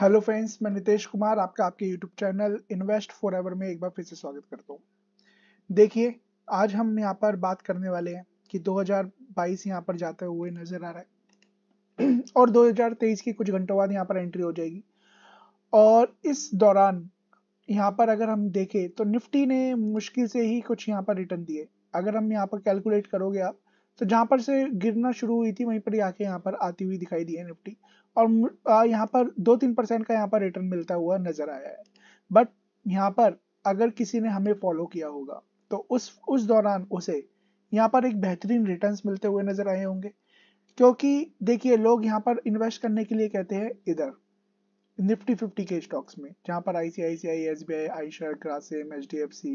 Hello friends मैं नितेश कुमार आपका आपके YouTube channel invest forever में एक बार फिर से स्वागत करता हूँ देखिए आज हम यहाँ पर बात करने वाले हैं कि 2022 यहाँ पर जाते हुए नजर आ रहा है और 2023 की कुछ घंटों बाद यहाँ पर एंट्री हो जाएगी और इस दौरान यहाँ पर अगर हम देखें तो निफ्टी ने मुश्किल से ही कुछ यहाँ पर रिटर्न दिए अगर हम यहाँ पर कैलकुलेट करोगे आप तो जहाँ पर से गिरना शुरू हुई थी वहीं पर आके यहाँ पर आती हुई दिखाई दी है निफ्टी और यहाँ पर दो तीन परसेंट का यहाँ पर रिटर्न मिलता हुआ नजर आया है बट यहाँ पर अगर किसी ने हमें फॉलो किया होगा तो उस उस दौरान उसे यहाँ पर एक बेहतरीन रिटर्न मिलते हुए नजर आए होंगे क्योंकि देखिए लोग यहाँ पर इन्वेस्ट करने के लिए कहते हैं इधर निफ्टी फिफ्टी के स्टॉक्स में जहाँ पर I C I C I S B I I share Grasim H D F C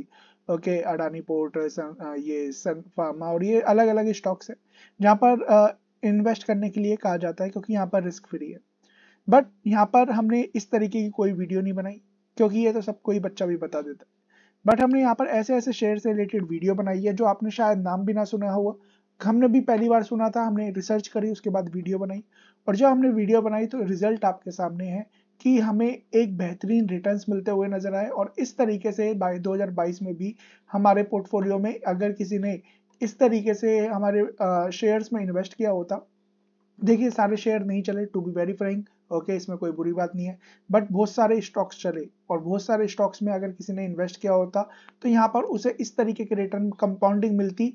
okay Adani Port Sun, ये सन फार्मा और ये अलग अलग स्टॉक्स है जहाँ पर इन्वेस्ट uh, करने के लिए कहा जाता है क्योंकि यहाँ पर रिस्क फ्री है बट यहाँ पर हमने इस तरीके की कोई वीडियो नहीं बनाई क्योंकि ये तो सब कोई बच्चा भी बता देता है बट हमने यहाँ पर ऐसे ऐसे शेयर से रिलेटेड वीडियो बनाई है जो आपने शायद नाम भी ना सुना हुआ हमने भी पहली बार सुना था हमने रिसर्च करी उसके बाद वीडियो बनाई और जब हमने वीडियो बनाई तो रिजल्ट आपके सामने है कि हमें एक बेहतरीन रिटर्न मिलते हुए नजर आए और इस तरीके से बाई दो में भी हमारे पोर्टफोलियो में अगर किसी ने इस तरीके से हमारे शेयर्स में इन्वेस्ट किया होता देखिए सारे शेयर नहीं चले to be very frank okay इसमें कोई बुरी बात नहीं है बट बहुत सारे स्टॉक्स चले और बहुत सारे स्टॉक्स में अगर किसी ने इन्वेस्ट किया होता तो यहाँ पर उसे इस तरीके के रिटर्न कंपाउंडिंग मिलती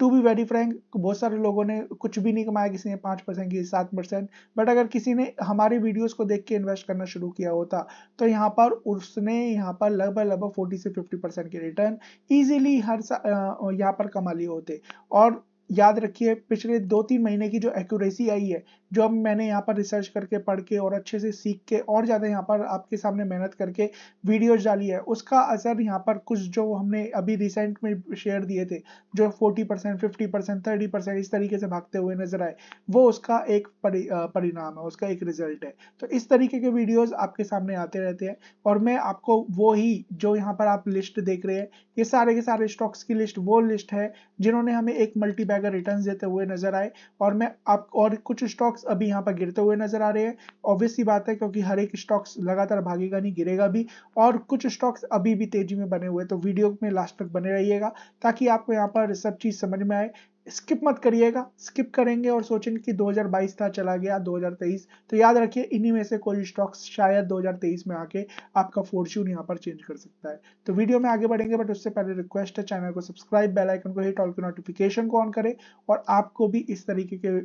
टू बी वेरी फ्रैंक बहुत सारे लोगों ने कुछ भी नहीं कमाया किसी ने पाँच परसेंट किसी सात परसेंट बट अगर किसी ने हमारे वीडियोस को देख के इन्वेस्ट करना शुरू किया होता तो यहाँ पर उसने यहाँ पर लगभग लगभग फोर्टी से फिफ्टी परसेंट के रिटर्न ईजिली हर यहाँ पर कमा लिए होते और याद रखिए पिछले दो तीन महीने की जो एक्यूरेसी आई है जो अब मैंने यहाँ पर रिसर्च करके पढ़ के और अच्छे से सीख के और ज़्यादा यहाँ पर आपके सामने मेहनत करके वीडियोज डाली है उसका असर यहाँ पर कुछ जो हमने अभी रिसेंट में शेयर दिए थे जो forty percent fifty percent thirty percent इस तरीके से भागते हुए नजर आए वो उसका एक परि, परिणाम है उसका एक रिजल्ट है तो इस तरीके के वीडियोज आपके सामने आते रहते हैं और मैं आपको वो ही जो यहाँ पर आप लिस्ट देख रहे हैं ये सारे के सारे स्टॉक्स की लिस्ट वो लिस्ट है जिन्होंने हमें एक मल्टी अगर रिटर्न देते हुए नजर आए और मैं आप और कुछ स्टॉक्स अभी यहाँ पर गिरते हुए नजर आ रहे हैं ऑब्वियस सी बात है क्योंकि हर एक स्टॉक्स लगातार भागेगा नहीं गिरेगा भी और कुछ स्टॉक्स अभी भी तेजी में बने हुए तो वीडियो में लास्ट तक बने रहिएगा ताकि आपको यहाँ पर सब चीज़ समझ में आए स्किप मत करिएगा स्किप करेंगे और सोचेंगे कि 2022 था चला गया 2023 तो याद रखिए इन्हीं में से कोई स्टॉक्स शायद 2023 में आके आपका फोर्च्यून यहाँ पर चेंज कर सकता है तो वीडियो में आगे बढ़ेंगे बट उससे पहले रिक्वेस्ट है चैनल को सब्सक्राइब बेलाइकन को हिट ऑल के नोटिफिकेशन को ऑन करें और आपको भी इस तरीके के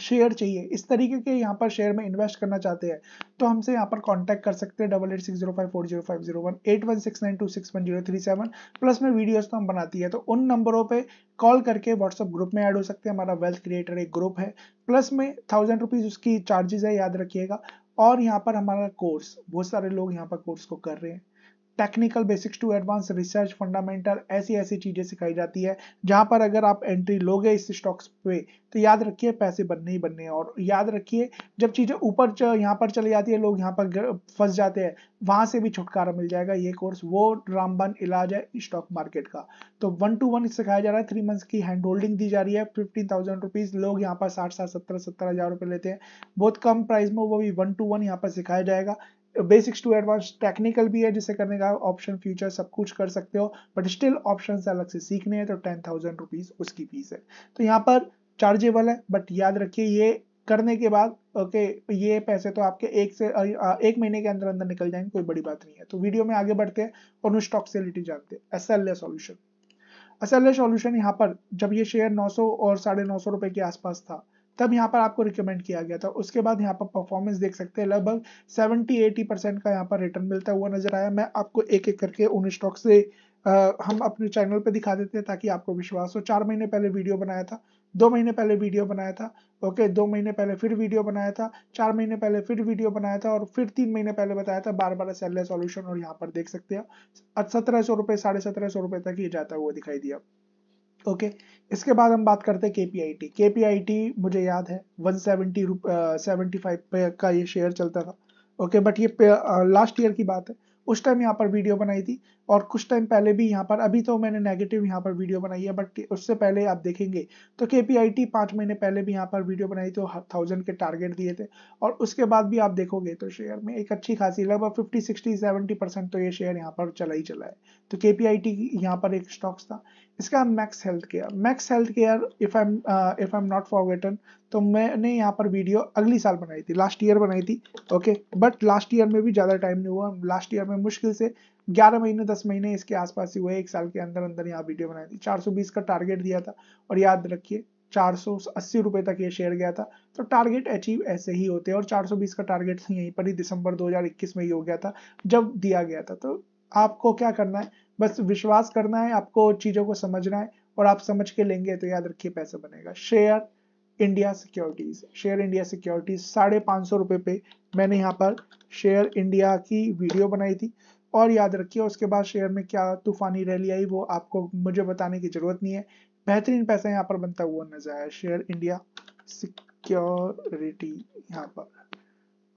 शेयर चाहिए इस तरीके के यहाँ पर शेयर में इन्वेस्ट करना चाहते हैं तो हमसे यहाँ पर कांटेक्ट कर सकते हैं double eight six zero five four zero five zero one eight one six nine two six one zero three seven plus में वीडियोस तो हम बनाती है तो उन नंबरों पे कॉल करके व्हाट्सअप ग्रुप में ऐड हो सकते हैं हमारा वेल्थ क्रिएटर एक ग्रुप है प्लस में थाउजेंड रुपीज़ उसकी चार्जेज है याद रखिएगा और यहाँ पर हमारा कोर्स बहुत सारे लोग यहाँ पर कोर्स को कर रहे हैं technical basics to advance research fundamental ऐसी ऐसी चीज़ें सिखाई जाती है जहां पर अगर आप एंट्री लोगे इस स्टॉक्स पे तो याद रखिए पैसे बनने ही बनने और याद रखिए जब चीज़ें ऊपर यहाँ पर चली जाती है लोग यहाँ पर फंस जाते हैं वहां से भी छुटकारा मिल जाएगा ये कोर्स वो रामबन इलाज है स्टॉक मार्केट का तो वन टू वन सिखाया जा रहा है थ्री मंथ्स की हैंड होल्डिंग दी जा रही है फिफ्टीन थाउजेंड रुपीज़ लोग यहाँ पर साठ साठ सत्तर सत्तर हज़ार रुपए लेते हैं बहुत कम प्राइस में वो भी वन टू वन यहाँ पर सिखाया जाएगा बेसिक्स टू एडवांस टेक्निकल भी है जिसे करने का ऑप्शन फ्यूचर सब कुछ कर सकते हो बट स्टिल ऑप्शन अलग से सीखने हैं तो टेन थाउजेंड रुपीज उसकी फीस है तो यहाँ पर चार्जेबल है बट याद रखिए ये करने के बाद ओके okay, ये पैसे तो आपके एक से एक महीने के अंदर अंदर निकल जाएंगे कोई बड़ी बात नहीं है तो वीडियो में आगे बढ़ते हैं और उन स्टॉक से रिलेटेड जानते हैं S L A solution S L A solution यहाँ पर जब ये शेयर 900 और साढ़े नौ रुपए के आसपास था तब यहाँ पर आपको रिकमेंड किया गया था उसके बाद यहाँ पर परफॉर्मेंस देख सकते हैं लगभग 70-80 परसेंट का यहाँ पर रिटर्न मिलता हुआ नजर आया मैं आपको एक एक करके उन स्टॉक से आ, हम अपने चैनल पे दिखा देते हैं ताकि आपको विश्वास हो चार महीने पहले वीडियो बनाया था दो महीने पहले वीडियो बनाया था ओके दो महीने पहले फिर वीडियो बनाया था चार महीने पहले फिर वीडियो बनाया था और फिर तीन महीने पहले बताया था बार बार सेल सॉल्यूशन और यहाँ पर देख सकते हैं सत्रह सौ रुपये साढ़े सत्रह सौ रुपये तक ये जाता हुआ दिखाई दिया ओके okay, इसके बाद हम बात करते हैं केपीआईटी केपीआईटी मुझे याद है 170 रुप सेवेंटी फाइव का ये शेयर चलता था ओके बट ये लास्ट ईयर की बात है उस टाइम यहाँ पर वीडियो बनाई थी और कुछ टाइम पहले भी यहाँ पर अभी तो मैंने नेगेटिव यहाँ पर वीडियो बनाई है बट उससे पहले आप देखेंगे तो के पी आई टी पाँच महीने पहले भी यहाँ पर वीडियो बनाई तो थाउजेंड के टारगेट दिए थे और उसके बाद भी आप देखोगे तो शेयर में एक अच्छी खासी लगभग फिफ्टी सिक्सटी सेवेंटी परसेंट तो ये शेयर यहाँ पर चला ही चला है तो के पी आई टी यहाँ पर एक स्टॉक्स था इसका Max Health Care Max Health Care if I am if I am not forgotten तो मैंने यहाँ पर वीडियो अगली साल बनाई थी लास्ट ईयर बनाई थी ओके बट लास्ट ईयर में भी ज़्यादा टाइम नहीं हुआ लास्ट ईयर में मुश्किल से ग्यारह महीने दस महीने इसके आसपास ही हुए एक साल के अंदर अंदर यहाँ वीडियो बनाई थी चार का टारगेट दिया था और याद रखिए चार सौ अस्सी रुपए तक ये शेयर गया था तो टारगेट अचीव ऐसे ही होते हैं और 420 का टारगेट तो यहीं पर ही दिसंबर 2021 में ही हो गया था जब दिया गया था तो आपको क्या करना है बस विश्वास करना है आपको चीज़ों को समझना है और आप समझ के लेंगे तो याद रखिए पैसा बनेगा Share India Securities Share India Securities साढ़े पांच सौ रुपए पे मैंने यहाँ पर शेयर इंडिया की वीडियो बनाई थी और याद रखिए उसके बाद शेयर में क्या तूफानी रैली आई वो आपको मुझे बताने की जरूरत नहीं है बेहतरीन पैसा यहाँ पर बनता हुआ नजर आया शेयर इंडिया सिक्योरिटी यहाँ पर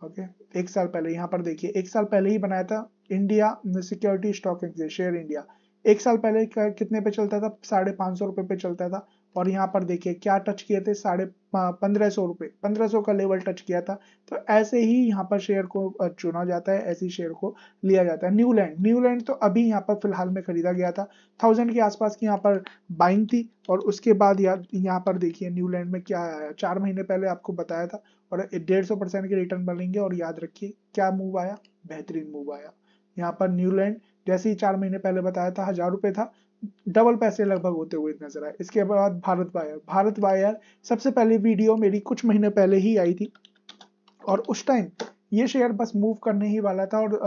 ओके एक साल पहले यहाँ पर देखिए एक साल पहले ही बनाया था India security stock exchange share India एक साल पहले कितने पे चलता था साढ़े पांच सौ रुपये पे चलता था और यहाँ पर देखिए क्या टच किए थे साढ़े हाँ, पंद्रह सौ रुपये पंद्रह सौ का लेवल टच किया था तो ऐसे ही यहाँ पर शेयर को चुना जाता है ऐसे शेयर को लिया जाता है न्यूलैंड न्यूलैंड तो अभी यहाँ पर फिलहाल में खरीदा गया था थाउजेंड के आसपास की यहाँ पर बाइंग थी और उसके बाद यहाँ पर देखिए न्यूलैंड में क्या आया चार महीने पहले आपको बताया था और डेढ़ सौ परसेंट के रिटर्न बनेंगे और याद रखिए क्या मूव आया बेहतरीन मूव आया यहाँ पर न्यूलैंड जैसे ही चार महीने पहले बताया था हजार रुपये था डबल पैसे लगभग होते हुए नजर आए इसके बाद भारत वायर भारत वायर सबसे पहले वीडियो मेरी कुछ महीने पहले ही आई थी और उस टाइम ये शेयर बस मूव करने ही वाला था और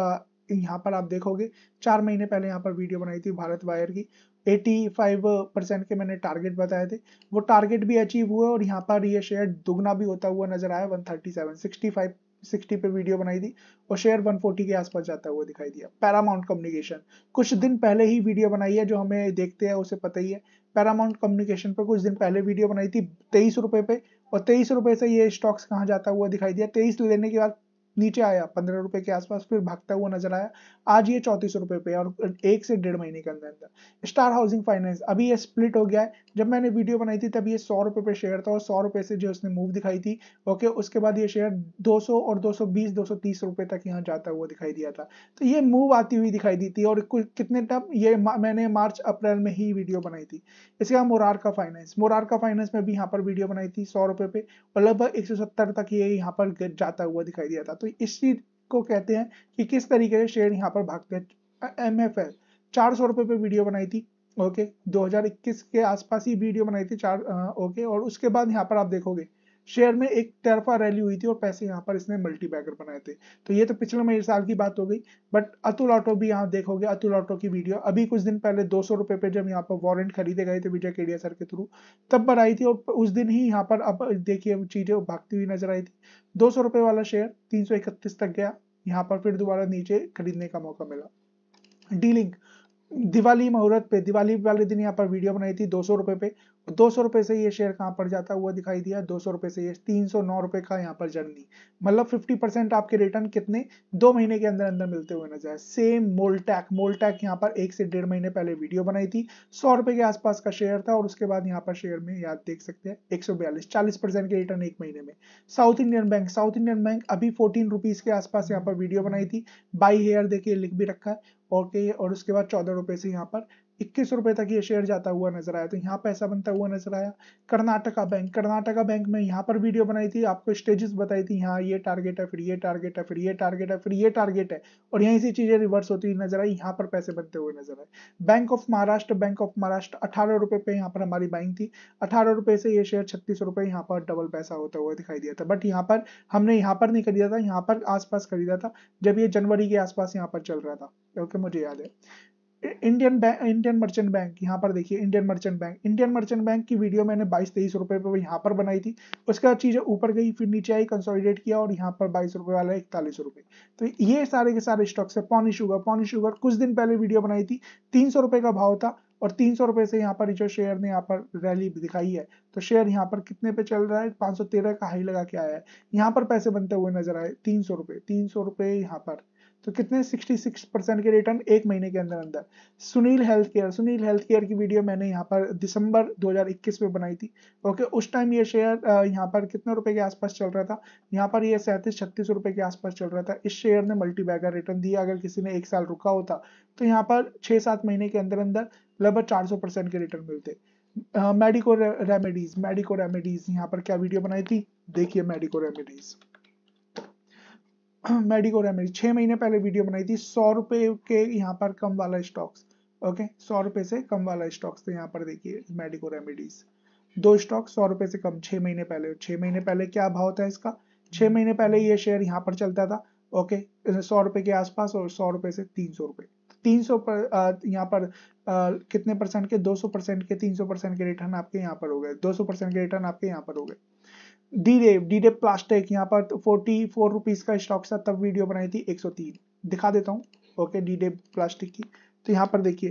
यहाँ पर आप देखोगे चार महीने पहले यहाँ पर वीडियो बनाई थी भारत वायर की 85 परसेंट के मैंने टारगेट बताए थे वो टारगेट भी अचीव हुए और यहाँ पर ये शेयर दुगना भी होता हुआ नजर आया 137 65 सिक्सटी पे वीडियो बनाई थी और शेयर 140 के आसपास जाता हुआ दिखाई दिया पैरामाउंट कम्युनिकेशन कुछ दिन पहले ही वीडियो बनाई है जो हमें देखते हैं उसे पता ही है पैरामाउंट कम्युनिकेशन पर कुछ दिन पहले वीडियो बनाई थी तेईस रुपए पे और तेईस रुपए से ये स्टॉक्स कहाँ जाता हुआ दिखाई दिया तेईस लेने के बाद नीचे आया पंद्रह रुपए के आसपास फिर भागता हुआ नजर आया आज ये चौतीस रुपए पे और एक से डेढ़ महीने के अंदर अंदर स्टार हाउसिंग फाइनेंस अभी ये स्प्लिट हो गया है जब मैंने वीडियो बनाई थी तब ये सौ रुपए पे शेयर था और सौ रुपए से जो उसने मूव दिखाई थी ओके उसके बाद ये शेयर 200 और 220 230 रुपए तक यहाँ जाता हुआ दिखाई दिया था तो ये मूव आती हुई दिखाई दी थी और कितने टाइम ये मैंने मार्च अप्रैल में ही वीडियो बनाई थी इसके बाद मोरार का फाइनेंस मोरार का फाइनेंस में भी यहाँ पर वीडियो बनाई थी सौ रुपए पे और लगभग एक तक ये यहाँ पर जाता हुआ दिखाई दिया था तो इसी को कहते हैं कि किस तरीके से शेयर यहाँ पर भागते हैं एम एफ एल चार सौ रुपए पे वीडियो बनाई थी ओके 2021 के आसपास ही वीडियो बनाई थी चार आ, ओके और उसके बाद यहाँ पर आप देखोगे शेयर में एक तरफा रैली हुई थी और पैसे यहाँ पर इसने मल्टी बैगर बनाए थे तो ये तो पिछले मई साल की बात हो गई बट अतुल ऑटो भी यहाँ देखोगे अतुल ऑटो की वीडियो अभी कुछ दिन पहले दो सौ रुपए पे जब यहाँ पर वारंट खरीदे गए थे विजय केडिया सर के थ्रू तब पर आई थी और उस दिन ही यहाँ पर अब देखिए चीजें भागती हुई नजर आई थी दो सौ वाला शेयर तीन सौ इकतीस तक गया यहाँ पर फिर दोबारा नीचे खरीदने का मौका मिला डीलिंग दिवाली मुहूर्त पे दिवाली वाले दिन यहाँ पर वीडियो बनाई थी दो सौ रुपये पे दो सौ रुपए से ये शेयर कहाँ पर जाता हुआ दिखाई दिया दो सौ से ये तीन सौ नौ रुपए का यहाँ पर जर्नी मतलब फिफ्टी परसेंट आपके रिटर्न कितने दो महीने के अंदर अंदर मिलते हुए नजर सेम मोलटैक मोलटैक यहाँ पर एक से डेढ़ महीने पहले वीडियो बनाई थी सौ रुपए के आसपास का शेयर था और उसके बाद यहाँ पर शेयर में याद देख सकते हैं एक सौ बयालीस चालीस परसेंट के रिटर्न एक महीने में South Indian Bank South Indian Bank अभी फोर्टीन रुपीज के आसपास यहाँ पर वीडियो बनाई थी बाई हेयर देखिए लिख भी रखा है ओके और उसके बाद चौदह रुपये से यहाँ पर इक्कीस रुपए तक ये शेयर जाता हुआ नजर आया तो यहाँ पैसा बनता हुआ नजर आया कर्नाटका बैंक कर्नाटका बैंक में यहाँ पर वीडियो बनाई थी आपको स्टेजेस बताई थी यहाँ ये टारगेट है फिर ये टारगेट है फिर ये टारगेट है फिर ये टारगेट है और यहीं से चीजें रिवर्स होती हुई नजर आई यहाँ पर पैसे बनते हुए नजर आए Bank of Maharashtra Bank of Maharashtra अठारह रुपए पे यहाँ पर हमारी बाइंग थी अठारह रुपए से ये शेयर छत्तीस रुपए यहाँ पर डबल पैसा होता हुआ दिखाई दिया था बट यहाँ पर हमने यहाँ पर नहीं खरीदा था यहाँ पर आसपास खरीदा था जब ये जनवरी के आसपास यहाँ पर चल रहा था ओके मुझे याद है Indian Bank Indian Merchant Bank यहाँ पर देखिए Indian Merchant Bank Indian Merchant Bank की वीडियो मैंने बाईस तेईस रुपए पर यहाँ पर बनाई थी उसके बाद चीज़ें ऊपर गई फिर नीचे आई कंसोलिडेट किया और यहाँ पर बाईस रुपए वाला इकतालीस रुपए तो ये सारे के सारे स्टॉक्स है पॉनी शुगर पॉनी शुगर कुछ दिन पहले वीडियो बनाई थी तीन रुपए का भाव था और तीन सौ से यहाँ पर जो शेयर ने यहाँ पर रैली दिखाई है तो शेयर यहाँ पर कितने पे चल रहा है पांच सौ तेरह का हाई लगा के आया है यहाँ पर पैसे बनते हुए नजर आए तीन सौ रुपये तीन सौ रुपए यहाँ पर तो कितने 66 परसेंट के रिटर्न एक महीने के अंदर अंदर Sunil Health Care Sunil Health Care की वीडियो मैंने यहाँ पर दिसंबर 2021 में बनाई थी ओके उस टाइम ये शेयर यहाँ पर कितने रुपए के आसपास चल रहा था यहाँ पर ये सैंतीस छत्तीस रुपए के आसपास चल रहा था इस शेयर ने मल्टी बैगर रिटर्न दिया अगर किसी ने एक साल रुका होता तो यहाँ पर छह सात महीने के अंदर अंदर लगभग चार सौ परसेंट के रिटर्न मिलते मेडिको रेमेडीज मेडिको रेमेडीज यहाँ पर क्या वीडियो बनाई थी देखिए मेडिको रेमेडीज मेडिको रेमेडी छह महीने पहले वीडियो बनाई थी सौ रुपए के यहाँ पर कम वाला स्टॉक्स ओके सौ रुपए से कम वाला स्टॉक्स तो यहाँ पर देखिए मेडिको रेमेडीज दो स्टॉक सौ रुपए से कम छह महीने पहले छह महीने पहले क्या भाव था इसका छह हम्म। महीने पहले ये शेयर यहाँ पर चलता था ओके सौ रुपए के आसपास और सौ रुपए से तीन सौ रुपए तीन सौ पर यहाँ पर आ, कितने परसेंट के दो सौ परसेंट के तीन सौ परसेंट के रिटर्न आपके यहाँ पर हो गए दो सौ परसेंट के रिटर्न आपके यहाँ पर हो गए D rev D rev plastic यहाँ पर फोर्टी फोर रुपीज का स्टॉक था तब वीडियो बनाई थी एक सौ तीन दिखा देता हूँ ओके डी रेव प्लास्टिक की तो यहाँ पर देखिए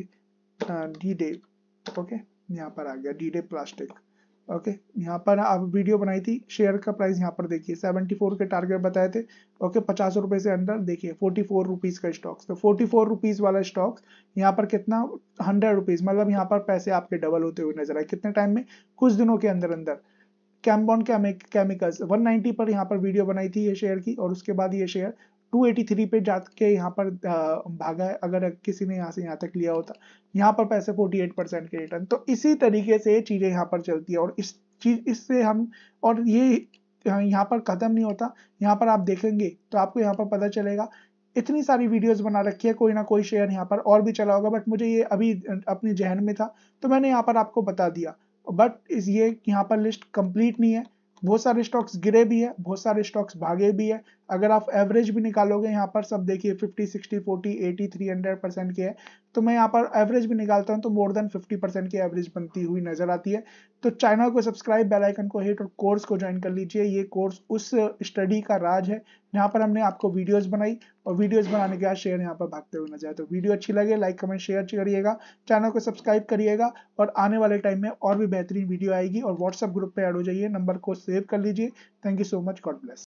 डी रेव ओके यहाँ पर आ गया डी रेव प्लास्टिक ओके यहाँ पर आप वीडियो बनाई थी शेयर का प्राइस यहाँ पर देखिए 74 के टारगेट बताए थे ओके पचास रुपए से अंदर देखिए फोर्टी फोर रुपीज का स्टॉक्स तो फोर्टी फोर रुपीज वाला स्टॉक्स यहाँ पर कितना हंड्रेड रुपीज मतलब यहाँ पर पैसे आपके डबल होते हुए नजर आए कितने टाइम में कुछ दिनों के अंदर अंदर कैम्बॉन केमिकल्स 190 पर यहाँ पर वीडियो बनाई थी ये शेयर की और उसके बाद ये शेयर 283 पे जाके यहाँ पर भागा है अगर किसी ने यहाँ से यहाँ तक लिया होता यहाँ पर पैसे 48 के रिटर्न तो इसी तरीके से चीज़ें यहाँ पर चलती है और इस चीज इससे हम और ये यहाँ पर ख़त्म नहीं होता यहाँ पर आप देखेंगे तो आपको यहाँ पर पता चलेगा इतनी सारी वीडियोस बना रखी है कोई ना कोई शेयर यहाँ पर और भी चला होगा बट मुझे ये अभी अपने जहन में था तो मैंने यहाँ पर आपको बता दिया बट इस ये यहाँ पर लिस्ट कंप्लीट नहीं है बहुत सारे स्टॉक्स गिरे भी है बहुत सारे स्टॉक्स भागे भी है अगर आप एवरेज भी निकालोगे यहाँ पर सब देखिए 50, 60, 40, 80, 300 परसेंट के है तो मैं यहाँ पर एवरेज भी निकालता हूँ तो मोर देन 50 परसेंट की एवरेज बनती हुई नजर आती है तो चैनल को सब्सक्राइब बेल आइकन को हिट और कोर्स को ज्वाइन कर लीजिए ये कोर्स उस स्टडी का राज है जहाँ पर हमने आपको वीडियोज बनाई और वीडियोज बनाने के बाद शेयर यहाँ पर भागते हुए नजर आए तो वीडियो अच्छी लगे लाइक कमेंट शेयर करिएगा चैनल को सब्सक्राइब करिएगा और आने वाले टाइम में और भी बेहतरीन वीडियो आएगी और व्हाट्सएप ग्रुप पर एड हो जाइए नंबर को सेव कर लीजिए thank you so much God bless